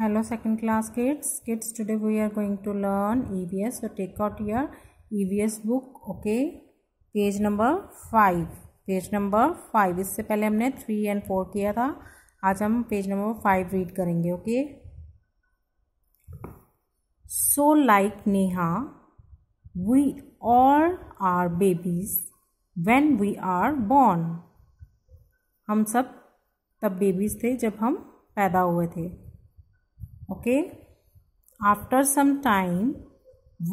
hello second class kids kids today we are going to learn EBS so take out your EBS book okay page number five page number five इससे पहले हमने three and four किया था आज हम page number five read करेंगे okay so like Neha we all are babies when we are born हम सब तब बेबीज थे जब हम पैदा हुए थे okay after some time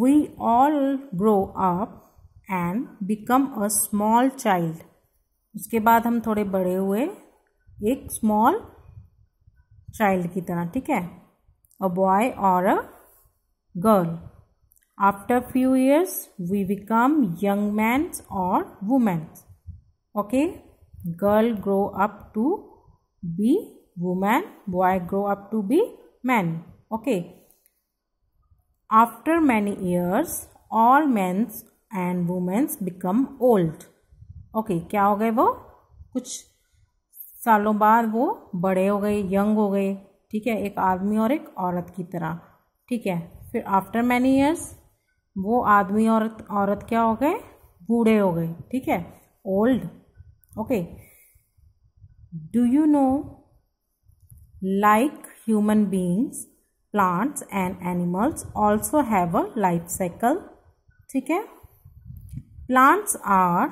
we all grow up and become a small child उसके बाद हम थोड़े बड़े हुए एक स्मॉल चाइल्ड की तरह ठीक है अ बॉय और a girl after few years we become young mans और womens okay girl grow up to be women boy grow up to be man okay after many years all mans and womens become old okay क्या हो गए वो कुछ सालों बाद वो बड़े हो गए यंग हो गए ठीक है एक आदमी और एक औरत की तरह ठीक है फिर आफ्टर मैनी ईयर्स वो आदमी औरत औरत क्या हो गए बूढ़े हो गए ठीक है old okay do you know like human beings plants and animals also have a life cycle ठीक है plants are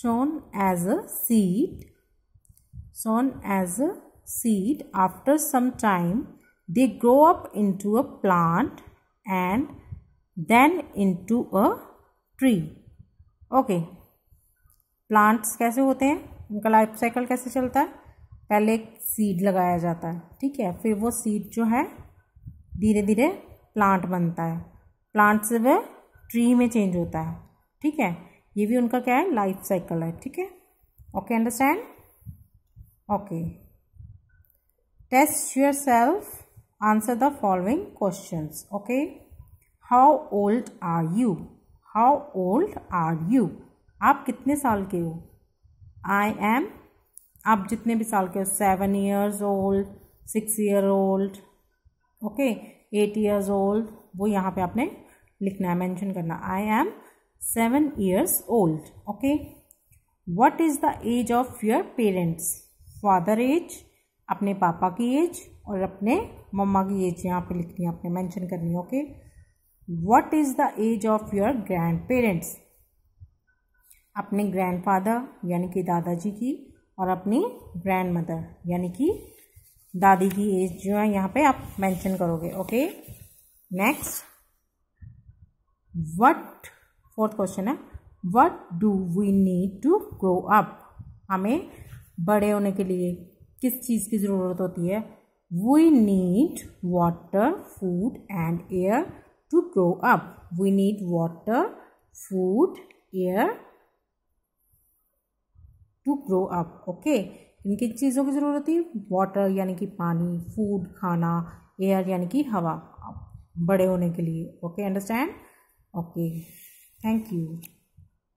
shown as a seed shown as a seed after some time they grow up into a plant and then into a tree okay plants कैसे होते हैं उनका life cycle कैसे चलता है पहले एक सीड लगाया जाता है ठीक है फिर वो सीड जो है धीरे धीरे प्लांट बनता है प्लांट से वह ट्री में चेंज होता है ठीक है ये भी उनका क्या है लाइफ साइकिल है ठीक है okay understand okay test yourself answer the following question okay how old are you how old are you आप कितने साल के हो आई एम आप जितने भी साल के हो seven years old six year old okay eight years old वो यहाँ पे आपने लिखना है मेंशन करना I am seven years old okay what is the age of your parents father age अपने पापा की एज और अपने मम्मा की एज यहाँ पे लिखनी है आपने मेंशन करनी है okay what is the age of your grandparents अपने फादर यानी कि दादाजी की और अपनी ग्रैंड मदर यानी कि दादी की एज जो है यहाँ पे आप मेंशन करोगे okay next what fourth question है what do we need to grow up हमें बड़े होने के लिए किस चीज़ की ज़रूरत होती है we need water food and air to grow up we need water food air to grow up okay किन किन चीज़ों की ज़रूरत है वाटर यानी कि पानी फूड खाना एयर यानी कि हवा बड़े होने के लिए okay understand okay thank you